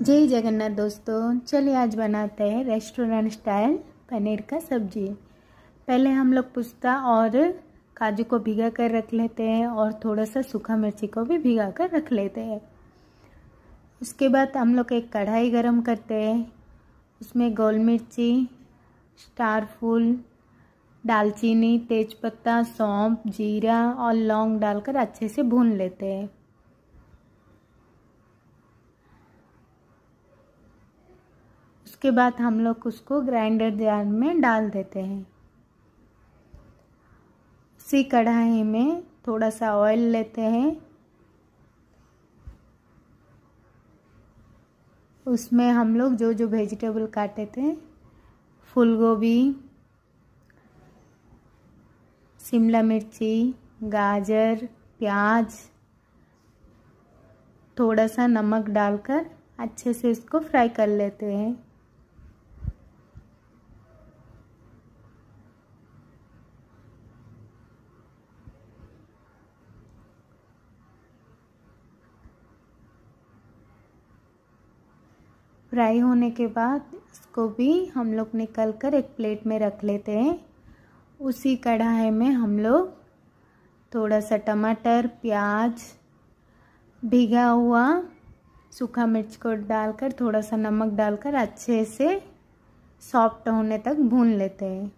जय जगन्नाथ दोस्तों चलिए आज बनाते हैं रेस्टोरेंट स्टाइल पनीर का सब्जी पहले हम लोग पुस्ता और काजू को भिगा कर रख लेते हैं और थोड़ा सा सूखा मिर्ची को भी भिगा कर रख लेते हैं उसके बाद हम लोग एक कढ़ाई गरम करते हैं उसमें गोल मिर्ची स्टार फूल दालचीनी तेज़पत्ता सौंप जीरा और लौंग डालकर अच्छे से भून लेते हैं उसके बाद हम लोग उसको ग्राइंडर जार में डाल देते हैं उसी कढ़ाई में थोड़ा सा ऑयल लेते हैं उसमें हम लोग जो जो वेजिटेबल काटे थे फूलगोभी गोभी शिमला मिर्ची गाजर प्याज थोड़ा सा नमक डालकर अच्छे से इसको फ्राई कर लेते हैं फ्राई होने के बाद इसको भी हम लोग निकल कर एक प्लेट में रख लेते हैं उसी कढ़ाई में हम लोग थोड़ा सा टमाटर प्याज भीगा हुआ सूखा मिर्च को डालकर थोड़ा सा नमक डालकर अच्छे से सॉफ्ट होने तक भून लेते हैं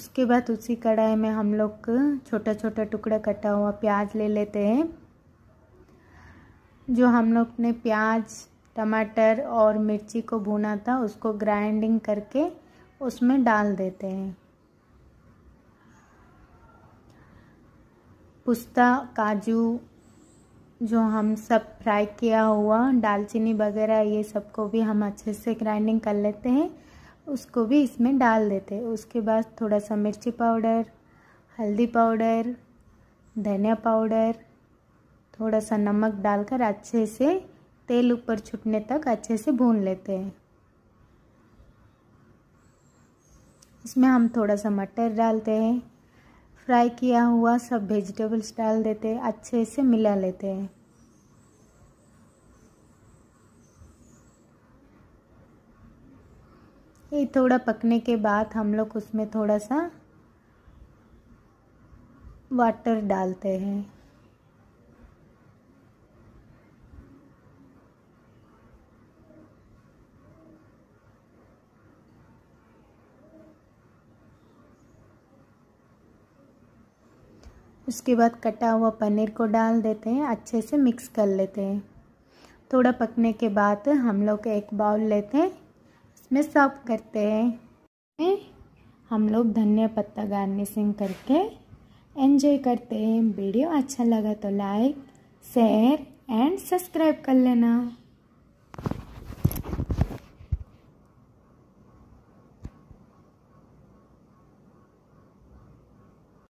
उसके बाद उसी कढ़ाई में हम लोग छोटा छोटा टुकड़ा कटा हुआ प्याज ले लेते हैं जो हम लोग ने प्याज टमाटर और मिर्ची को भुना था उसको ग्राइंडिंग करके उसमें डाल देते हैं पुस्ता काजू जो हम सब फ्राई किया हुआ दालचीनी वगैरह ये सबको भी हम अच्छे से ग्राइंडिंग कर लेते हैं उसको भी इसमें डाल देते हैं उसके बाद थोड़ा सा मिर्ची पाउडर हल्दी पाउडर धनिया पाउडर थोड़ा सा नमक डालकर अच्छे से तेल ऊपर छुटने तक अच्छे से भून लेते हैं इसमें हम थोड़ा सा मटर डालते हैं फ्राई किया हुआ सब वेजिटेबल्स डाल देते हैं अच्छे से मिला लेते हैं ये थोड़ा पकने के बाद हम लोग उसमें थोड़ा सा वाटर डालते हैं उसके बाद कटा हुआ पनीर को डाल देते हैं अच्छे से मिक्स कर लेते हैं थोड़ा पकने के बाद हम लोग एक बाउल लेते हैं इसमें सर्व करते हैं हम लोग धनिया पत्ता गार्निशिंग करके एंजॉय करते हैं वीडियो अच्छा लगा तो लाइक शेयर एंड सब्सक्राइब कर लेना